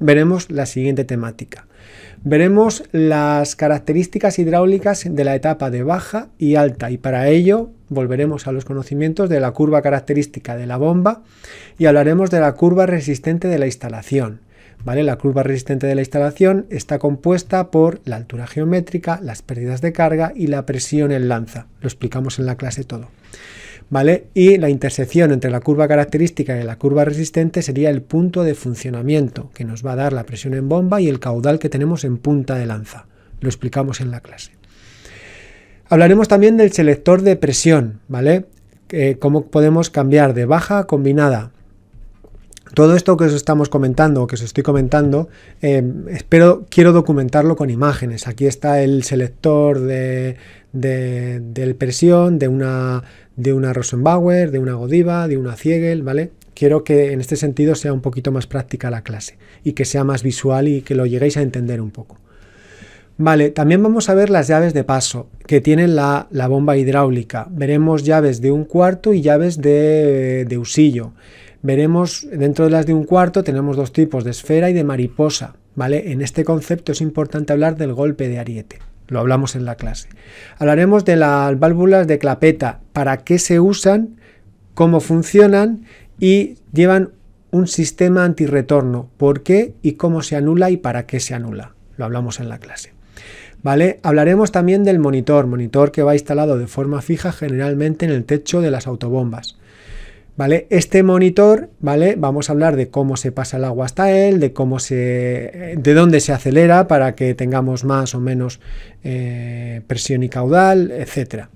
veremos la siguiente temática. Veremos las características hidráulicas de la etapa de baja y alta y para ello volveremos a los conocimientos de la curva característica de la bomba y hablaremos de la curva resistente de la instalación. ¿Vale? La curva resistente de la instalación está compuesta por la altura geométrica, las pérdidas de carga y la presión en lanza. Lo explicamos en la clase todo. Y la intersección entre la curva característica y la curva resistente sería el punto de funcionamiento que nos va a dar la presión en bomba y el caudal que tenemos en punta de lanza. Lo explicamos en la clase. Hablaremos también del selector de presión, ¿vale? cómo podemos cambiar de baja a combinada. Todo esto que os estamos comentando, o que os estoy comentando, eh, espero, quiero documentarlo con imágenes. Aquí está el selector de, de, presión, de una, de una Rosenbauer, de una Godiva, de una ciegel ¿vale? Quiero que en este sentido sea un poquito más práctica la clase y que sea más visual y que lo lleguéis a entender un poco. Vale, también vamos a ver las llaves de paso que tienen la, la bomba hidráulica. Veremos llaves de un cuarto y llaves de, de usillo. Veremos, dentro de las de un cuarto tenemos dos tipos, de esfera y de mariposa. ¿vale? En este concepto es importante hablar del golpe de ariete. Lo hablamos en la clase. Hablaremos de las válvulas de clapeta, para qué se usan, cómo funcionan y llevan un sistema antirretorno, por qué y cómo se anula y para qué se anula. Lo hablamos en la clase. ¿Vale? Hablaremos también del monitor, monitor que va instalado de forma fija generalmente en el techo de las autobombas. ¿vale? Este monitor, ¿vale? Vamos a hablar de cómo se pasa el agua hasta él, de cómo se, de dónde se acelera para que tengamos más o menos eh, presión y caudal, etcétera.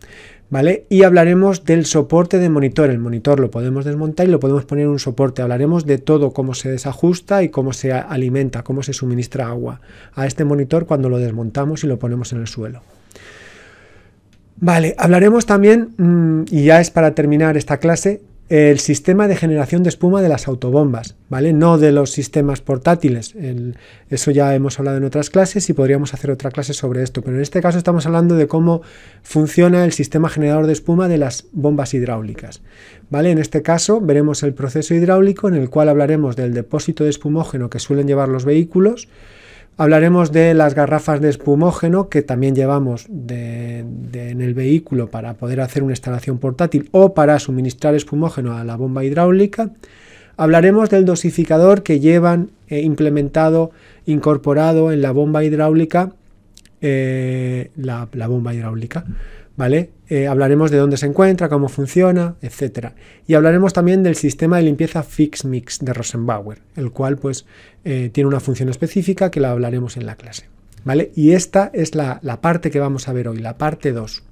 ¿Vale? Y hablaremos del soporte de monitor. El monitor lo podemos desmontar y lo podemos poner en un soporte. Hablaremos de todo, cómo se desajusta y cómo se alimenta, cómo se suministra agua a este monitor cuando lo desmontamos y lo ponemos en el suelo. Vale, hablaremos también, mm, y ya es para terminar esta clase, el sistema de generación de espuma de las autobombas, ¿vale? No de los sistemas portátiles. eso ya hemos hablado en otras clases y podríamos hacer otra clase sobre esto, pero en este caso estamos hablando de cómo funciona el sistema generador de espuma de las bombas hidráulicas, ¿vale? En este caso veremos el proceso hidráulico en el cual hablaremos del depósito de espumógeno que suelen llevar los vehículos, Hablaremos de las garrafas de espumógeno que también llevamos en el vehículo para poder hacer una instalación portátil o para suministrar espumógeno a la bomba hidráulica. Hablaremos del dosificador que llevan eh, implementado, incorporado en la bomba hidráulica, eh, la bomba hidráulica, ¿vale? Eh, hablaremos de dónde se encuentra, cómo funciona, etc. Y hablaremos también del sistema de limpieza FixMix de Rosenbauer, el cual pues eh, tiene una función específica que la hablaremos en la clase, ¿vale? Y esta es la, la parte que vamos a ver hoy, la parte 2.